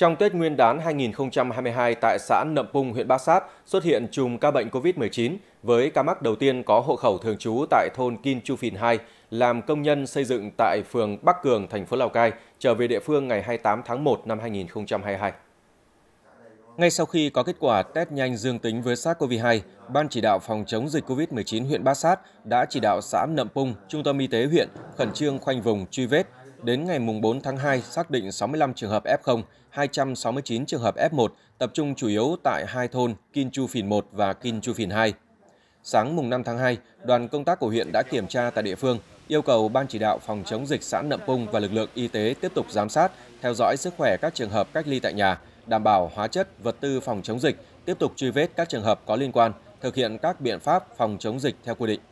Trong Tết Nguyên đán 2022 tại xã Nậm Pung, huyện Bát Sát xuất hiện chùm ca bệnh COVID-19 với ca mắc đầu tiên có hộ khẩu thường trú tại thôn Kim Chu Phìn 2 làm công nhân xây dựng tại phường Bắc Cường, thành phố Lào Cai trở về địa phương ngày 28 tháng 1 năm 2022. Ngay sau khi có kết quả test nhanh dương tính với SARS-CoV-2, Ban chỉ đạo phòng chống dịch COVID-19 huyện Bát Sát đã chỉ đạo xã Nậm Pung, Trung tâm Y tế huyện khẩn trương khoanh vùng truy vết, Đến ngày 4 tháng 2, xác định 65 trường hợp F0, 269 trường hợp F1, tập trung chủ yếu tại hai thôn Kim Chu Phìn 1 và Kim Chu Phìn 2. Sáng mùng 5 tháng 2, đoàn công tác của huyện đã kiểm tra tại địa phương, yêu cầu Ban chỉ đạo phòng chống dịch xã Nậm Pung và lực lượng y tế tiếp tục giám sát, theo dõi sức khỏe các trường hợp cách ly tại nhà, đảm bảo hóa chất, vật tư phòng chống dịch, tiếp tục truy vết các trường hợp có liên quan, thực hiện các biện pháp phòng chống dịch theo quy định.